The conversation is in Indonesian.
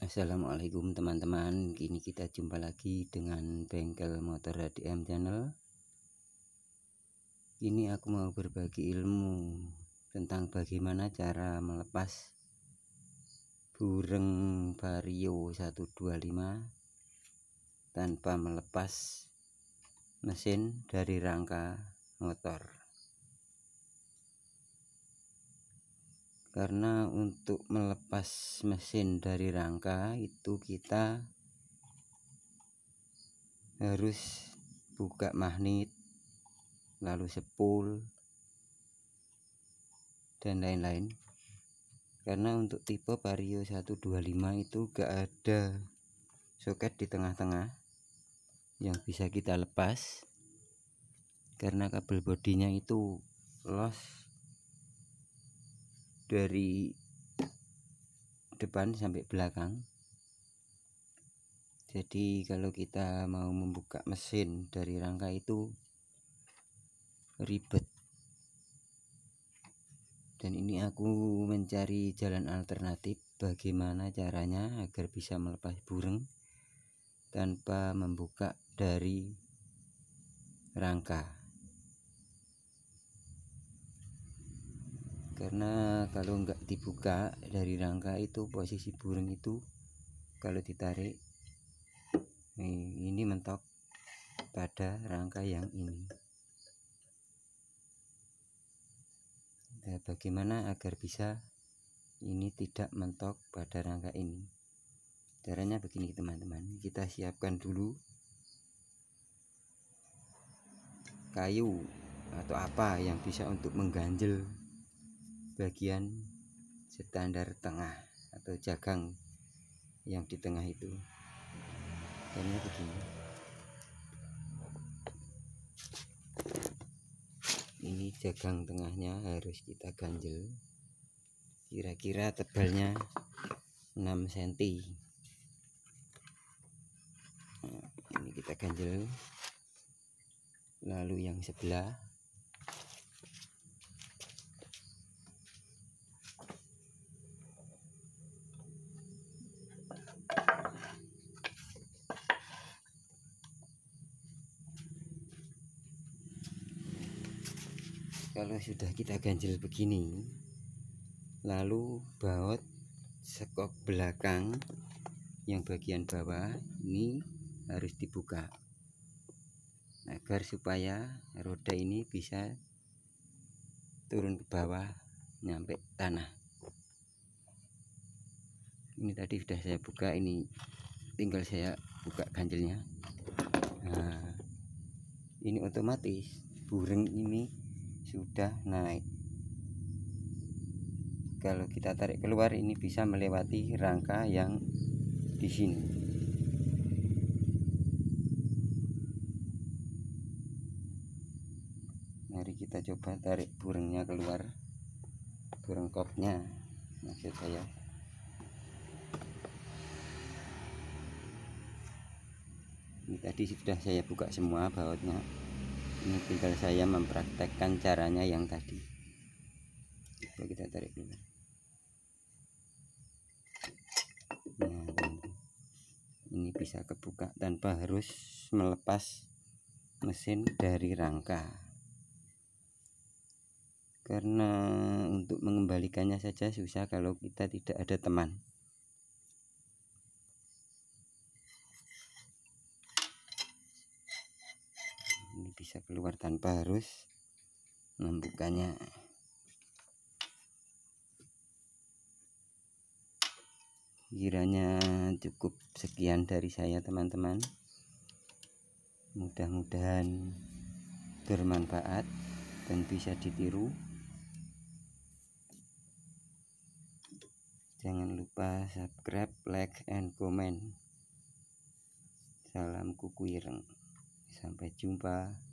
Assalamualaikum teman-teman Kini kita jumpa lagi dengan bengkel motor HDM channel Kini aku mau berbagi ilmu Tentang bagaimana cara melepas Bureng Vario 125 Tanpa melepas mesin dari rangka motor karena untuk melepas mesin dari rangka itu kita harus buka magnet lalu sepul dan lain-lain karena untuk tipe vario 125 itu gak ada soket di tengah-tengah yang bisa kita lepas karena kabel bodinya itu los dari depan sampai belakang jadi kalau kita mau membuka mesin dari rangka itu ribet dan ini aku mencari jalan alternatif bagaimana caranya agar bisa melepas burung tanpa membuka dari rangka karena kalau nggak dibuka dari rangka itu posisi burung itu kalau ditarik eh, ini mentok pada rangka yang ini nah, bagaimana agar bisa ini tidak mentok pada rangka ini caranya begini teman-teman kita siapkan dulu kayu atau apa yang bisa untuk mengganjel bagian standar tengah atau jagang yang di tengah itu dan ini begini ini jagang tengahnya harus kita ganjel kira-kira tebalnya 6 cm nah, ini kita ganjel lalu yang sebelah kalau sudah kita ganjel begini lalu baut sekop belakang yang bagian bawah ini harus dibuka agar supaya roda ini bisa turun ke bawah nyampe tanah ini tadi sudah saya buka ini tinggal saya buka ganjelnya nah, ini otomatis buring ini sudah naik kalau kita tarik keluar ini bisa melewati rangka yang di sini mari kita coba tarik burungnya keluar burung kopnya maksud saya ini tadi sudah saya buka semua bautnya ini tinggal saya mempraktekkan caranya yang tadi coba kita tarik dulu nah ini bisa kebuka tanpa harus melepas mesin dari rangka karena untuk mengembalikannya saja susah kalau kita tidak ada teman bisa keluar tanpa harus membukanya kiranya cukup sekian dari saya teman-teman mudah-mudahan bermanfaat dan bisa ditiru jangan lupa subscribe like and comment salam kuku ireng sampai jumpa